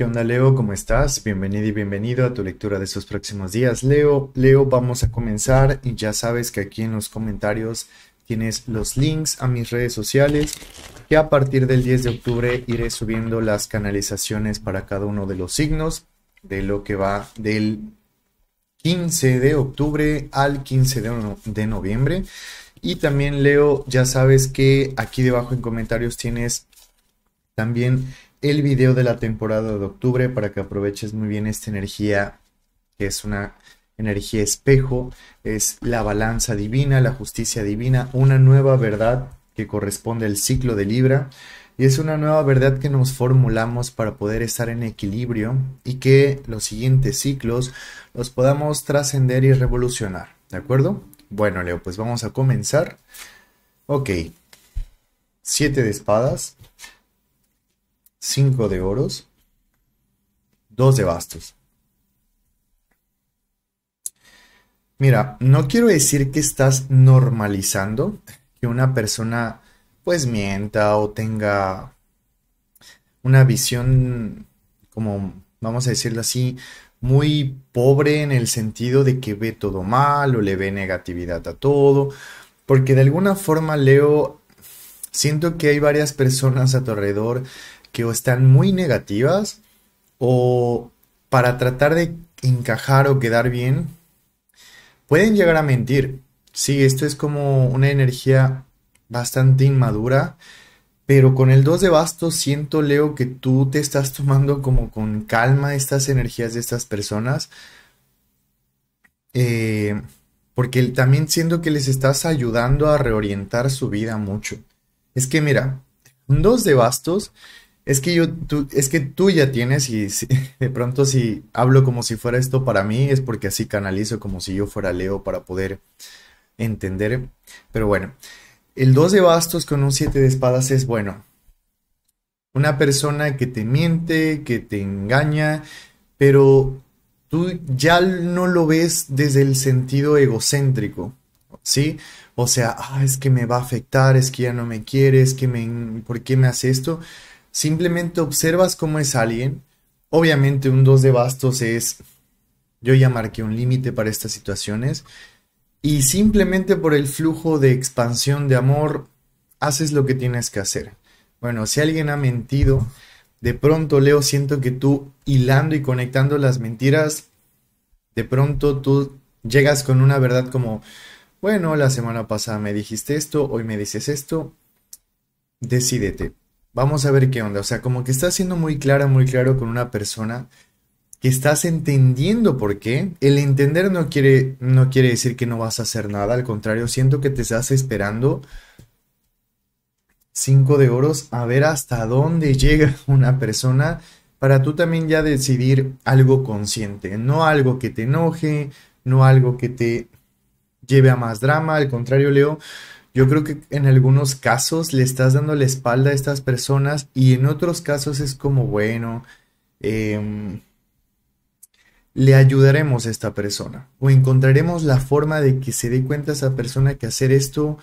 ¿Qué onda Leo? ¿Cómo estás? Bienvenido y bienvenido a tu lectura de estos próximos días. Leo, Leo, vamos a comenzar y ya sabes que aquí en los comentarios tienes los links a mis redes sociales que a partir del 10 de octubre iré subiendo las canalizaciones para cada uno de los signos de lo que va del 15 de octubre al 15 de, de noviembre. Y también Leo, ya sabes que aquí debajo en comentarios tienes también el video de la temporada de octubre para que aproveches muy bien esta energía, que es una energía espejo, es la balanza divina, la justicia divina, una nueva verdad que corresponde al ciclo de Libra. Y es una nueva verdad que nos formulamos para poder estar en equilibrio y que los siguientes ciclos los podamos trascender y revolucionar. ¿De acuerdo? Bueno, Leo, pues vamos a comenzar. Ok. Siete de espadas. 5 de oros, 2 de bastos. Mira, no quiero decir que estás normalizando que una persona pues mienta o tenga una visión como, vamos a decirlo así, muy pobre en el sentido de que ve todo mal o le ve negatividad a todo, porque de alguna forma leo, siento que hay varias personas a tu alrededor que o están muy negativas o para tratar de encajar o quedar bien, pueden llegar a mentir. Sí, esto es como una energía bastante inmadura, pero con el 2 de bastos siento, Leo, que tú te estás tomando como con calma estas energías de estas personas. Eh, porque también siento que les estás ayudando a reorientar su vida mucho. Es que mira, un 2 de bastos es que yo, tú, es que tú ya tienes y de pronto si hablo como si fuera esto para mí es porque así canalizo como si yo fuera Leo para poder entender. Pero bueno, el 2 de bastos con un 7 de espadas es bueno. Una persona que te miente, que te engaña, pero tú ya no lo ves desde el sentido egocéntrico, ¿sí? O sea, ah, es que me va a afectar, es que ya no me quiere, es que me... ¿Por qué me hace esto? Simplemente observas cómo es alguien. Obviamente un 2 de bastos es, yo ya marqué un límite para estas situaciones. Y simplemente por el flujo de expansión de amor, haces lo que tienes que hacer. Bueno, si alguien ha mentido, de pronto, Leo, siento que tú hilando y conectando las mentiras, de pronto tú llegas con una verdad como, bueno, la semana pasada me dijiste esto, hoy me dices esto, decídete vamos a ver qué onda. O sea, como que estás siendo muy clara, muy claro con una persona que estás entendiendo por qué. El entender no quiere, no quiere decir que no vas a hacer nada, al contrario, siento que te estás esperando cinco de oros a ver hasta dónde llega una persona para tú también ya decidir algo consciente, no algo que te enoje, no algo que te lleve a más drama, al contrario, Leo, yo creo que en algunos casos le estás dando la espalda a estas personas y en otros casos es como, bueno, em, le ayudaremos a esta persona o encontraremos la forma de que se dé cuenta a esa persona que hacer esto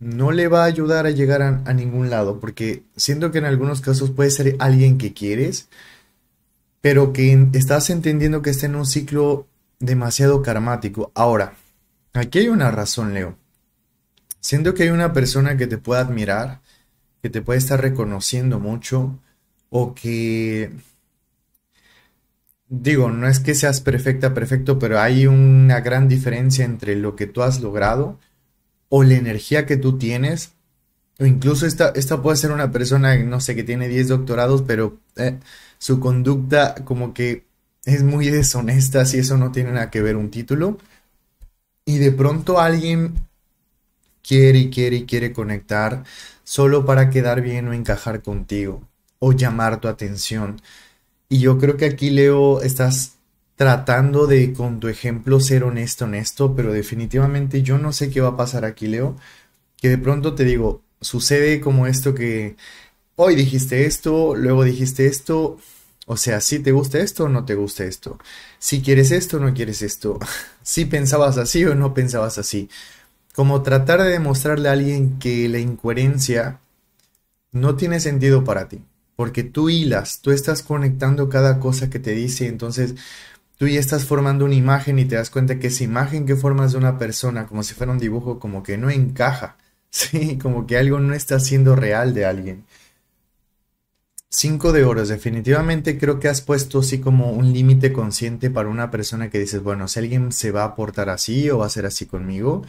no le va a ayudar a llegar a, ningún lado, porque siento que en algunos casos puede ser alguien que quieres, pero que estás entendiendo que está en un ciclo demasiado karmático. Ahora, aquí hay una razón, Leo. Siento que hay una persona que te pueda admirar, que te puede estar reconociendo mucho o que... Digo, no es que seas perfecta, perfecto, pero hay una gran diferencia entre lo que tú has logrado o la energía que tú tienes. O incluso esta, esta puede ser una persona, no sé, que tiene 10 doctorados, pero eh, su conducta como que es muy deshonesta si eso no tiene nada que ver un título. Y de pronto alguien quiere y quiere y quiere conectar solo para quedar bien o encajar contigo o llamar tu atención. Y yo creo que aquí, Leo, estás tratando de con tu ejemplo ser honesto honesto pero definitivamente yo no sé qué va a pasar aquí, Leo, que de pronto te digo, sucede como esto que hoy dijiste esto, luego dijiste esto, o sea, si te gusta esto o no te gusta esto, si quieres esto o no quieres esto, si pensabas así o no pensabas así. Como tratar de demostrarle a alguien que la incoherencia no tiene sentido para ti, porque tú hilas, tú estás conectando cada cosa que te dice, entonces tú ya estás formando una imagen y te das cuenta que esa imagen que formas de una persona, como si fuera un dibujo, como que no encaja, sí, como que algo no está siendo real de alguien. Cinco de oros, definitivamente creo que has puesto así como un límite consciente para una persona que dices, bueno, si alguien se va a portar así o va a ser así conmigo,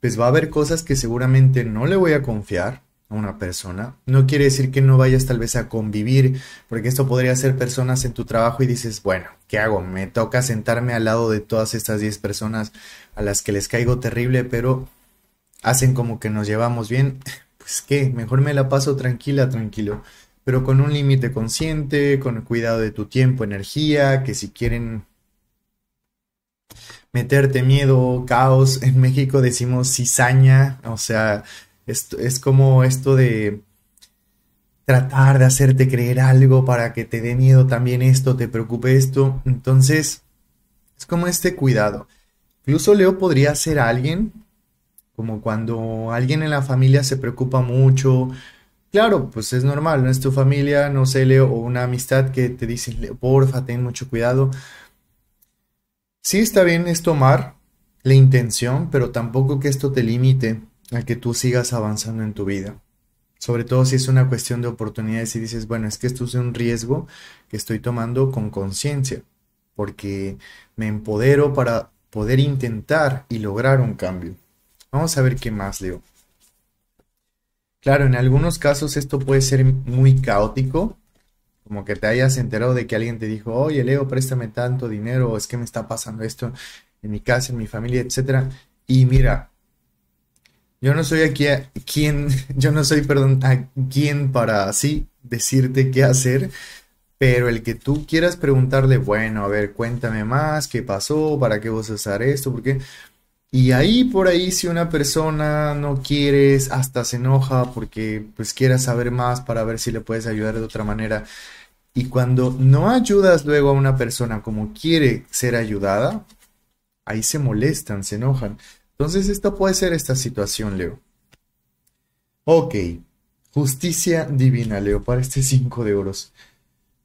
pues va a haber cosas que seguramente no le voy a confiar a una persona. No quiere decir que no vayas tal vez a convivir, porque esto podría ser personas en tu trabajo y dices, bueno, ¿qué hago? Me toca sentarme al lado de todas estas 10 personas a las que les caigo terrible, pero hacen como que nos llevamos bien. Pues qué, mejor me la paso tranquila, tranquilo, pero con un límite consciente, con cuidado de tu tiempo, energía, que si quieren meterte miedo, caos. En México decimos cizaña, o sea, es, es como esto de tratar de hacerte creer algo para que te dé miedo también esto, te preocupe esto. Entonces, es como este cuidado. Incluso Leo podría ser alguien, como cuando alguien en la familia se preocupa mucho. Claro, pues es normal, no es tu familia, no sé, Leo, o una amistad que te dice porfa, ten mucho cuidado sí está bien es tomar la intención, pero tampoco que esto te limite a que tú sigas avanzando en tu vida. Sobre todo si es una cuestión de oportunidades y dices, bueno, es que esto es un riesgo que estoy tomando con conciencia, porque me empodero para poder intentar y lograr un cambio. Vamos a ver qué más leo. Claro, en algunos casos esto puede ser muy caótico como que te hayas enterado de que alguien te dijo, oye Leo, préstame tanto dinero, es que me está pasando esto en mi casa, en mi familia, etc. Y mira, yo no soy aquí quien, yo no soy, perdón, a quien para así decirte qué hacer, pero el que tú quieras preguntarle, bueno, a ver, cuéntame más, qué pasó, para qué vos a usar esto, qué... Y ahí por ahí si una persona no quieres, hasta se enoja porque pues quiera saber más para ver si le puedes ayudar de otra manera. Y cuando no ayudas luego a una persona como quiere ser ayudada, ahí se molestan, se enojan. Entonces esto puede ser esta situación, Leo. Ok, justicia divina, Leo, para este 5 de oros.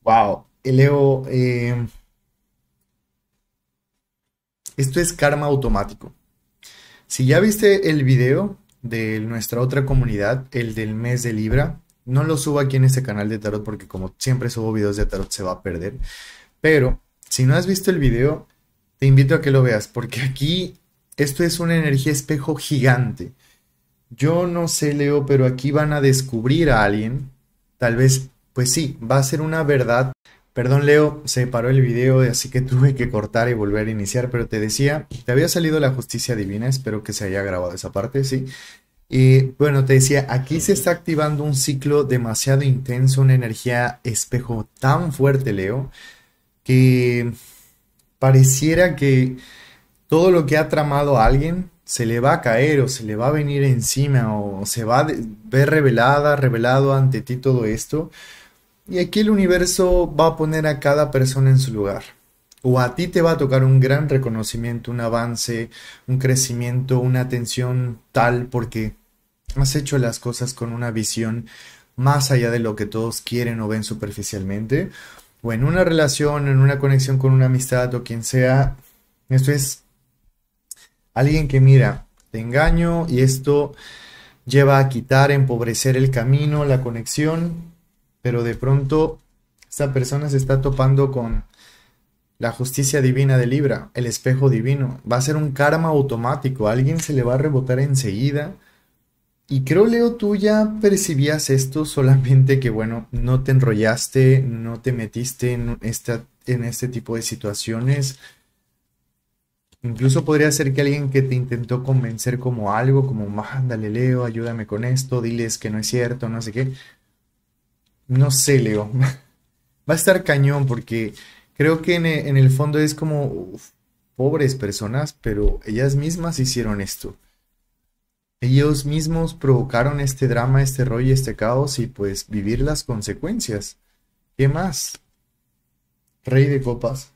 Wow, eh, Leo, eh, esto es karma automático. Si ya viste el video de nuestra otra comunidad, el del mes de Libra, no lo subo aquí en este canal de tarot porque como siempre subo videos de tarot se va a perder. Pero si no has visto el video, te invito a que lo veas porque aquí esto es una energía espejo gigante. Yo no sé, Leo, pero aquí van a descubrir a alguien. Tal vez, pues sí, va a ser una verdad Perdón, Leo, se paró el video, así que tuve que cortar y volver a iniciar, pero te decía, te había salido la justicia divina, espero que se haya grabado esa parte, sí. Y bueno, te decía, aquí se está activando un ciclo demasiado intenso, una energía espejo tan fuerte, Leo, que pareciera que todo lo que ha tramado alguien se le va a caer o se le va a venir encima o se va a ver revelada, revelado ante ti todo esto. Y aquí el universo va a poner a cada persona en su lugar. O a ti te va a tocar un gran reconocimiento, un avance, un crecimiento, una atención tal porque has hecho las cosas con una visión más allá de lo que todos quieren o ven superficialmente. O en una relación, en una conexión con una amistad o quien sea. Esto es alguien que mira, te engaño y esto lleva a quitar, empobrecer el camino, la conexión pero de pronto esta persona se está topando con la justicia divina de Libra, el espejo divino. Va a ser un karma automático, alguien se le va a rebotar enseguida. Y creo, Leo, tú ya percibías esto, solamente que, bueno, no te enrollaste, no te metiste en, esta, en este tipo de situaciones. Incluso podría ser que alguien que te intentó convencer como algo, como, mándale, Leo, ayúdame con esto, diles que no es cierto, no sé qué no sé, Leo. Va a estar cañón porque creo que en, e, el fondo es como pobres personas, pero ellas mismas hicieron esto. Ellos mismos provocaron este drama, este rollo, este caos y pues vivir las consecuencias. ¿Qué más? Rey de copas.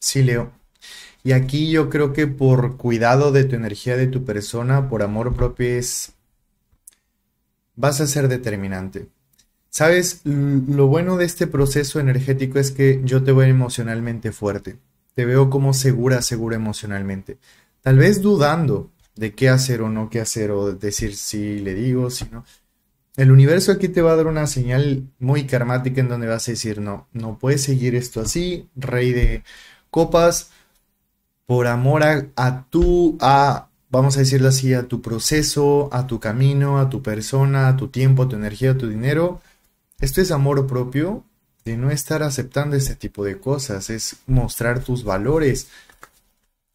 Sí, Leo. Y aquí yo creo que por cuidado de tu energía de tu persona, por amor propio es vas a ser determinante. Sabes, lo bueno de este proceso energético es que yo te veo emocionalmente fuerte. Te veo como segura, segura emocionalmente. Tal vez dudando de qué hacer o no qué hacer o decir si le digo, si no. El universo aquí te va a dar una señal muy karmática en donde vas a decir, no, no puedes seguir esto así, rey de copas, por amor a, tú, tu, a, vamos a decirlo así, a tu proceso, a tu camino, a tu persona, a tu tiempo, a tu energía, a tu dinero. Esto es amor propio de no estar aceptando este tipo de cosas, es mostrar tus valores,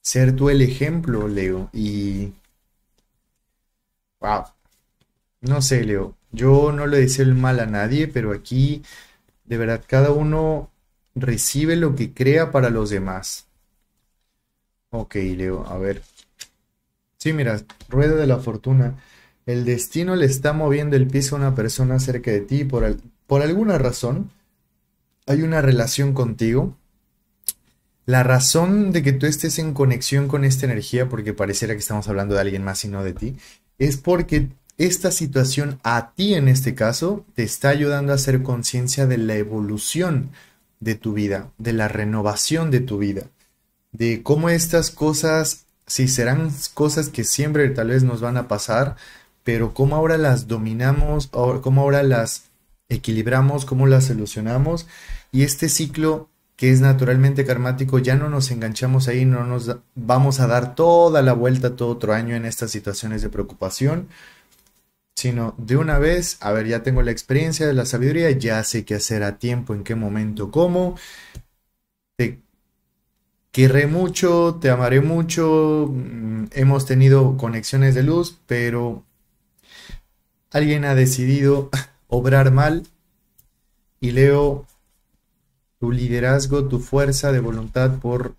ser tú el ejemplo, Leo. Y... ¡Wow! No sé, Leo, yo no le deseo el mal a nadie, pero aquí, de verdad, cada uno recibe lo que crea para los demás. Ok, Leo, a ver, Sí, mira, rueda de la fortuna. El destino le está moviendo el piso a una persona cerca de ti por, por alguna razón. Hay una relación contigo. La razón de que tú estés en conexión con esta energía, porque pareciera que estamos hablando de alguien más y no de ti, es porque esta situación a ti en este caso te está ayudando a hacer conciencia de la evolución de tu vida, de la renovación de tu vida, de cómo estas cosas sí, serán cosas que siempre tal vez nos van a pasar, pero cómo ahora las dominamos, cómo ahora las equilibramos, cómo las solucionamos. Y este ciclo que es naturalmente karmático, ya no nos enganchamos ahí, no nos vamos a dar toda la vuelta todo otro año en estas situaciones de preocupación, sino de una vez, a ver, ya tengo la experiencia de la sabiduría, ya sé qué hacer a tiempo, en qué momento, cómo, querré mucho, te amaré mucho, mm, hemos tenido conexiones de luz, pero alguien ha decidido obrar mal y leo tu liderazgo, tu fuerza de voluntad por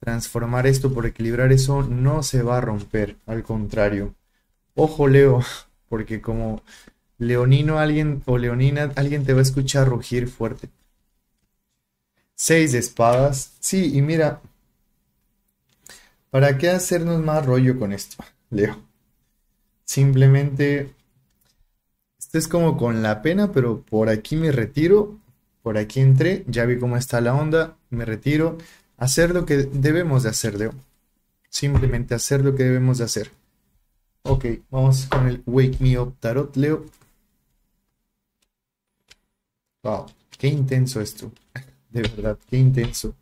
transformar esto, por equilibrar eso, no se va a romper, al contrario. Ojo Leo, porque como leonino alguien o leonina, alguien te va a escuchar rugir fuerte. Seis de espadas. Sí, y mira, ¿Para qué hacernos más rollo con esto, Leo? Simplemente, esto es como con la pena, pero por aquí me retiro, por aquí entré, ya vi cómo está la onda, me retiro, hacer lo que debemos de hacer, Leo. Simplemente hacer lo que debemos de hacer. Ok, vamos con el Wake Me Up Tarot, Leo. Wow, qué intenso esto. De verdad, qué intenso.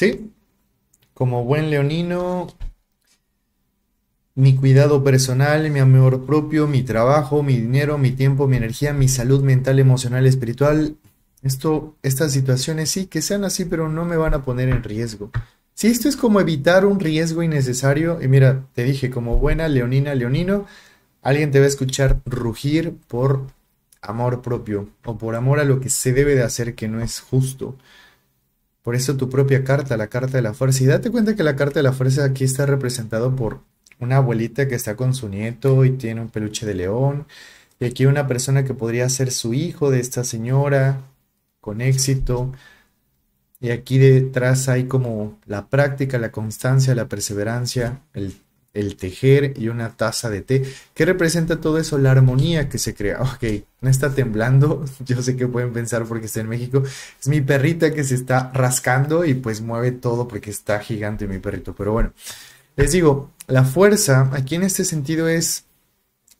Sí, como buen leonino, mi cuidado personal, mi amor propio, mi trabajo, mi dinero, mi tiempo, mi energía, mi salud mental, emocional, espiritual. Esto, estas situaciones sí que sean así, pero no me van a poner en riesgo. Si esto es como evitar un riesgo innecesario, y mira, te dije, como buena leonina, leonino, alguien te va a escuchar rugir por amor propio o por amor a lo que se debe de hacer que no es justo. Por eso tu propia carta, la carta de la fuerza. Y date cuenta que la carta de la fuerza aquí está representado por una abuelita que está con su nieto y tiene un peluche de león. Y aquí una persona que podría ser su hijo de esta señora con éxito. Y aquí detrás hay como la práctica, la constancia, la perseverancia, el el tejer y una taza de té. ¿Qué representa todo eso? La armonía que se crea. Ok, no está temblando. Yo sé que pueden pensar porque está en México. Es mi perrita que se está rascando y pues mueve todo porque está gigante mi perrito. Pero bueno, les digo, la fuerza aquí en este sentido es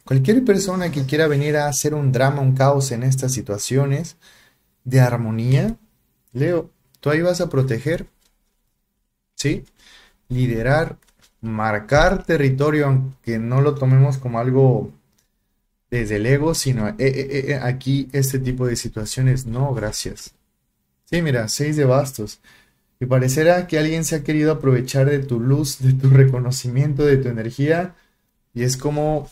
cualquier persona que quiera venir a hacer un drama, un caos en estas situaciones de armonía. Leo, tú ahí vas a proteger. ¿Sí? Liderar, marcar territorio, aunque no lo tomemos como algo desde el ego, sino eh, eh, eh, aquí este tipo de situaciones, no, gracias. Sí, mira, seis de bastos. Y parecerá que alguien se ha querido aprovechar de tu luz, de tu reconocimiento, de tu energía, y es como...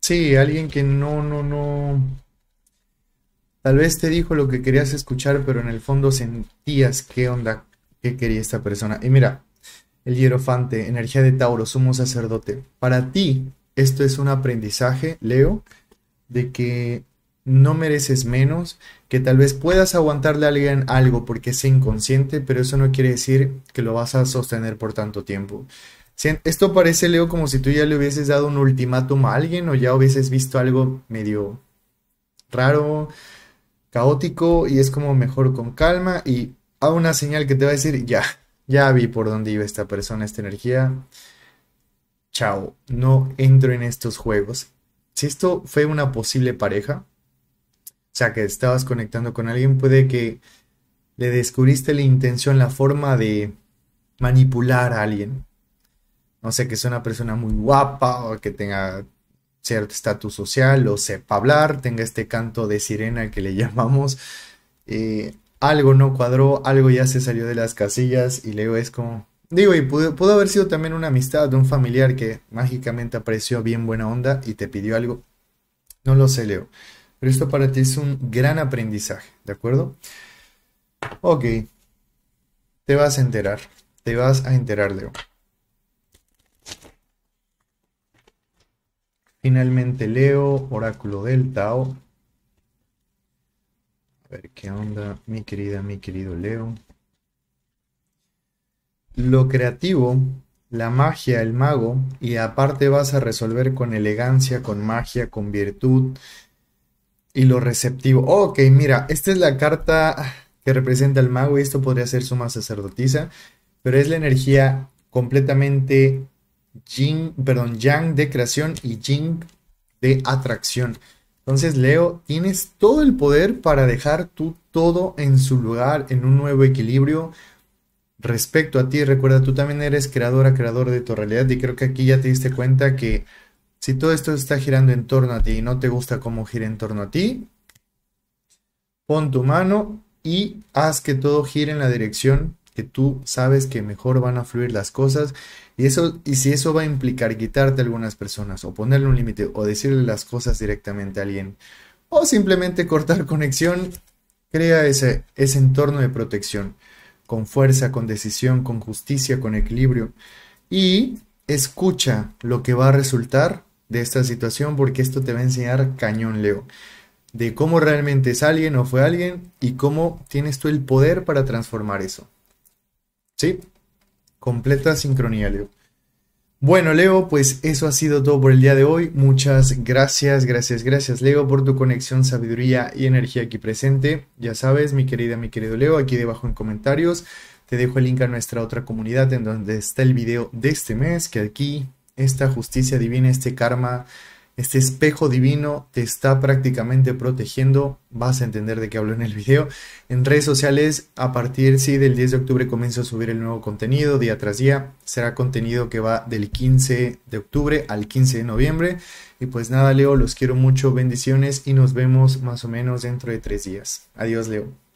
sí, alguien que no, no, no... Tal vez te dijo lo que querías escuchar, pero en el fondo sentías qué onda, ¿Qué quería esta persona? Y mira, el hierofante, energía de Tauro, sumo sacerdote. Para ti, esto es un aprendizaje, Leo, de que no mereces menos, que tal vez puedas aguantarle a alguien algo porque es inconsciente, pero eso no quiere decir que lo vas a sostener por tanto tiempo. Esto parece, Leo, como si tú ya le hubieses dado un ultimátum a alguien o ya hubieses visto algo medio raro, caótico, y es como mejor con calma y a una señal que te va a decir, ya, ya vi por dónde iba esta persona, esta energía. Chao, no entro en estos juegos. Si esto fue una posible pareja, o sea que estabas conectando con alguien, puede que le descubriste la intención, la forma de manipular a alguien. No sé, que sea una persona muy guapa o que tenga cierto estatus social o sepa hablar, tenga este canto de sirena que le llamamos. Eh, algo no cuadró, algo ya se salió de las casillas y Leo es como... Digo, y pudo, pudo haber sido también una amistad de un familiar que mágicamente apareció bien buena onda y te pidió algo. No lo sé, Leo. Pero esto para ti es un gran aprendizaje, ¿de acuerdo? Ok. Te vas a enterar. Te vas a enterar, Leo. Finalmente, Leo, oráculo del Tao. A ver qué onda, mi querida, mi querido Leo. Lo creativo, la magia, el mago, y aparte vas a resolver con elegancia, con magia, con virtud y lo receptivo. ok, mira, esta es la carta que representa al mago y esto podría ser suma sacerdotisa, pero es la energía completamente yin, perdón, yang de creación y yin de atracción. Entonces, Leo, tienes todo el poder para dejar tú todo en su lugar, en un nuevo equilibrio respecto a ti. Recuerda, tú también eres creadora, creador de tu realidad y creo que aquí ya te diste cuenta que si todo esto está girando en torno a ti y no te gusta cómo gira en torno a ti, pon tu mano y haz que todo gire en la dirección que tú sabes que mejor van a fluir las cosas y, eso, y si eso va a implicar quitarte a algunas personas o ponerle un límite o decirle las cosas directamente a alguien o simplemente cortar conexión, crea ese, ese entorno de protección con fuerza, con decisión, con justicia, con equilibrio y escucha lo que va a resultar de esta situación porque esto te va a enseñar cañón, Leo, de cómo realmente es alguien o fue alguien y cómo tienes tú el poder para transformar eso. ¿Sí? completa sincronía, Leo. Bueno, Leo, pues eso ha sido todo por el día de hoy. Muchas gracias, gracias, gracias, Leo, por tu conexión, sabiduría y energía aquí presente. Ya sabes, mi querida, mi querido Leo, aquí debajo en comentarios te dejo el link a nuestra otra comunidad en donde está el video de este mes, que aquí esta justicia divina, este karma este espejo divino te está prácticamente protegiendo. Vas a entender de qué hablo en el video. En redes sociales, a partir sí, del 10 de octubre comienzo a subir el nuevo contenido día tras día. Será contenido que va del 15 de octubre al 15 de noviembre. Y pues nada, Leo, los quiero mucho. Bendiciones y nos vemos más o menos dentro de tres días. Adiós, Leo.